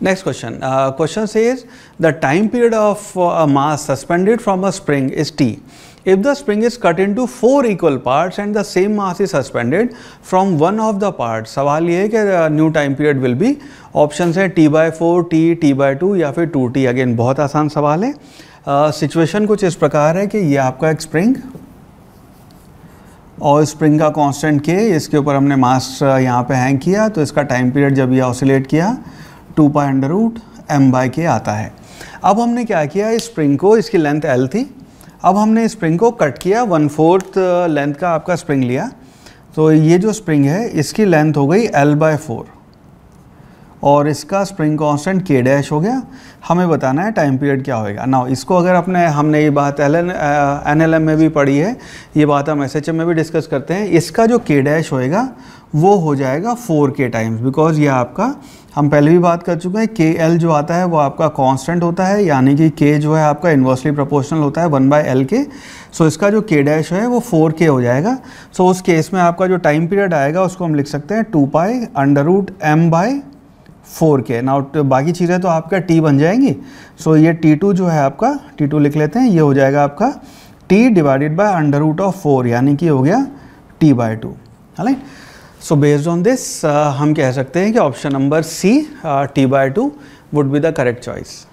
Next question. Uh, question says the time period of a mass suspended from a spring is T. If the spring is cut into four equal parts and the same mass is suspended from one of the parts, सवाल ये है कि new time period will be option है T by four T T by two या फिर to T again बहुत आसान सवाल है सिचुएशन uh, कुछ इस प्रकार है कि ये आपका एक स्प्रिंग और स्प्रिंग का कांस्टेंट के इसके ऊपर हमने मास यहाँ पे हैंग किया तो इसका टाइम पीरियड जब ये ऑसिलेट किया two pi under root M by K आता है अब हमने क्या किया इस स्प्रिंग को इसकी लेंथ एल थी अब हमने स्प्रिंग को कट किया वन फोर्थ लेंथ का आपका स्प्रिंग लिया तो ये जो स्प्रिंग है इसकी लेंथ हो गई एल बाय फोर और इसका स्प्रिंग कांस्टेंट के डैश हो गया हमें बताना है टाइम पीरियड क्या होएगा ना इसको अगर अपने हमने ये बात एल एन एल एम में भी पढ़ी है ये बात हम एस एच एम में भी डिस्कस करते हैं इसका जो के डैश होएगा वो हो जाएगा फोर के टाइम्स बिकॉज ये आपका हम पहले भी बात कर चुके हैं के एल जो आता है वो आपका कांस्टेंट होता है यानी कि के जो है आपका इन्वर्सली प्रोपोर्शनल होता है वन बाय एल के सो इसका जो के डैश है वो फोर के हो जाएगा सो so, उस केस में आपका जो टाइम पीरियड आएगा उसको हम लिख सकते हैं two pi under root M by four K now बाकी चीज़ें तो आपका टी बन जाएंगी सो so, ये टी टू जो है आपका टी टू लिख लेते हैं ये हो जाएगा आपका T divided by under root of four यानी कि हो गया टी बाय टू ना सो बेस्ड ऑन दिस हम कह सकते हैं कि option number C T by two would be the correct choice